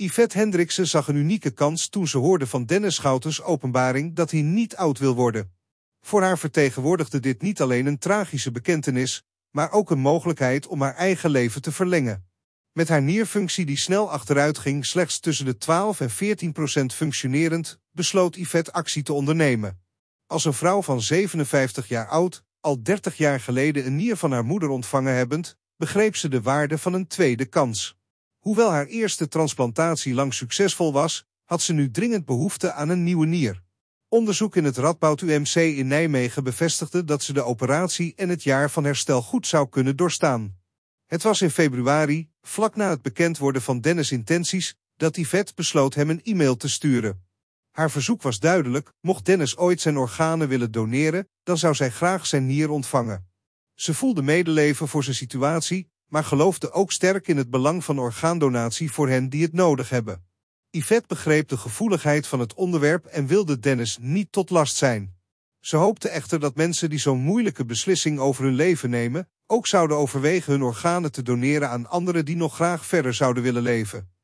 Yvette Hendriksen zag een unieke kans toen ze hoorde van Dennis Schouters openbaring dat hij niet oud wil worden. Voor haar vertegenwoordigde dit niet alleen een tragische bekentenis, maar ook een mogelijkheid om haar eigen leven te verlengen. Met haar nierfunctie die snel achteruit ging, slechts tussen de 12 en 14 procent functionerend, besloot Yvette actie te ondernemen. Als een vrouw van 57 jaar oud, al 30 jaar geleden een nier van haar moeder ontvangen hebbend, begreep ze de waarde van een tweede kans. Hoewel haar eerste transplantatie lang succesvol was, had ze nu dringend behoefte aan een nieuwe nier. Onderzoek in het Radboud UMC in Nijmegen bevestigde dat ze de operatie en het jaar van herstel goed zou kunnen doorstaan. Het was in februari, vlak na het bekend worden van Dennis' intenties, dat Yvette besloot hem een e-mail te sturen. Haar verzoek was duidelijk, mocht Dennis ooit zijn organen willen doneren, dan zou zij graag zijn nier ontvangen. Ze voelde medeleven voor zijn situatie maar geloofde ook sterk in het belang van orgaandonatie voor hen die het nodig hebben. Yvette begreep de gevoeligheid van het onderwerp en wilde Dennis niet tot last zijn. Ze hoopte echter dat mensen die zo'n moeilijke beslissing over hun leven nemen, ook zouden overwegen hun organen te doneren aan anderen die nog graag verder zouden willen leven.